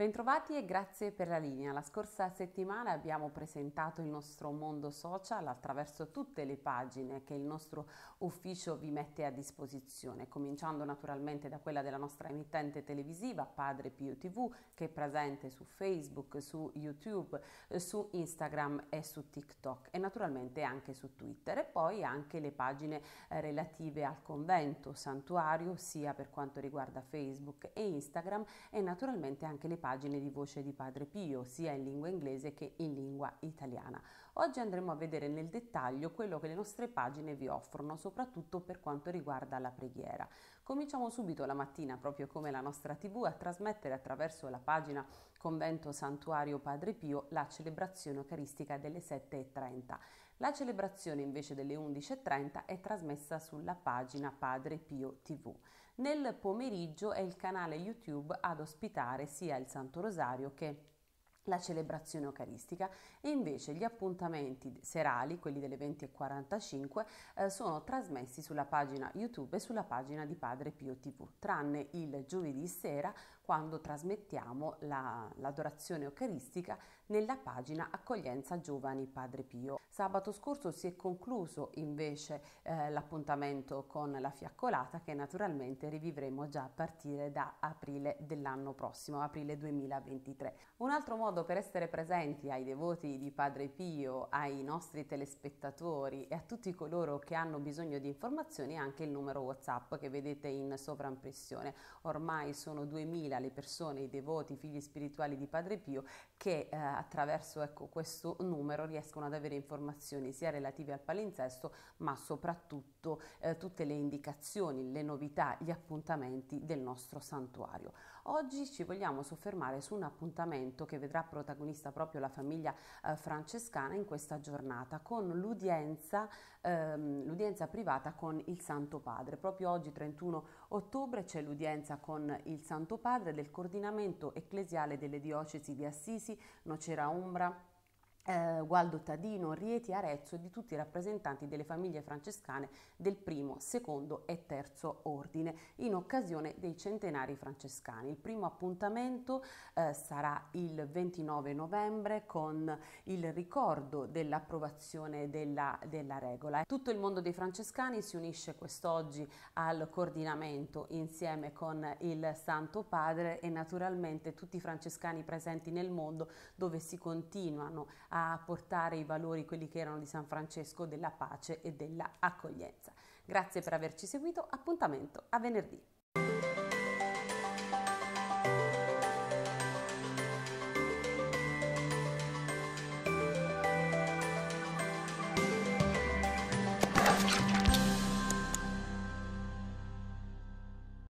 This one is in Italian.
Bentrovati e grazie per la linea. La scorsa settimana abbiamo presentato il nostro mondo social attraverso tutte le pagine che il nostro ufficio vi mette a disposizione, cominciando naturalmente da quella della nostra emittente televisiva Padre Pio TV che è presente su Facebook, su YouTube, su Instagram e su TikTok e naturalmente anche su Twitter e poi anche le pagine eh, relative al convento, santuario, sia per quanto riguarda Facebook e Instagram e naturalmente anche le pagine pagine di voce di Padre Pio, sia in lingua inglese che in lingua italiana. Oggi andremo a vedere nel dettaglio quello che le nostre pagine vi offrono, soprattutto per quanto riguarda la preghiera. Cominciamo subito la mattina, proprio come la nostra TV, a trasmettere attraverso la pagina Convento Santuario Padre Pio la celebrazione eucaristica delle 7.30. La celebrazione invece delle 11.30 è trasmessa sulla pagina Padre Pio TV. Nel pomeriggio è il canale YouTube ad ospitare sia il Santo Rosario che la celebrazione eucaristica e invece gli appuntamenti serali, quelli delle 20.45, eh, sono trasmessi sulla pagina YouTube e sulla pagina di Padre Pio TV, tranne il giovedì sera quando trasmettiamo la, l'adorazione eucaristica nella pagina Accoglienza Giovani Padre Pio. Sabato scorso si è concluso invece eh, l'appuntamento con la fiaccolata che naturalmente rivivremo già a partire da aprile dell'anno prossimo, aprile 2023. Un altro modo modo per essere presenti ai devoti di Padre Pio, ai nostri telespettatori e a tutti coloro che hanno bisogno di informazioni è anche il numero WhatsApp che vedete in sovraimpressione. Ormai sono 2000 le persone, i devoti, i figli spirituali di Padre Pio che eh, attraverso ecco, questo numero riescono ad avere informazioni sia relative al palinsesto ma soprattutto eh, tutte le indicazioni, le novità, gli appuntamenti del nostro santuario. Oggi ci vogliamo soffermare su un appuntamento che vedrà protagonista proprio la famiglia eh, francescana in questa giornata con l'udienza, ehm, l'udienza privata con il Santo Padre. Proprio oggi 31 ottobre c'è l'udienza con il Santo Padre del coordinamento ecclesiale delle diocesi di Assisi, Nocera Umbra, eh, Gualdo Tadino, Rieti, Arezzo e di tutti i rappresentanti delle famiglie francescane del primo, secondo e terzo ordine in occasione dei centenari francescani. Il primo appuntamento eh, sarà il 29 novembre con il ricordo dell'approvazione della, della regola. Tutto il mondo dei francescani si unisce quest'oggi al coordinamento insieme con il Santo Padre e naturalmente tutti i francescani presenti nel mondo dove si continuano a a portare i valori, quelli che erano di San Francesco, della pace e dell'accoglienza. Grazie per averci seguito, appuntamento a venerdì.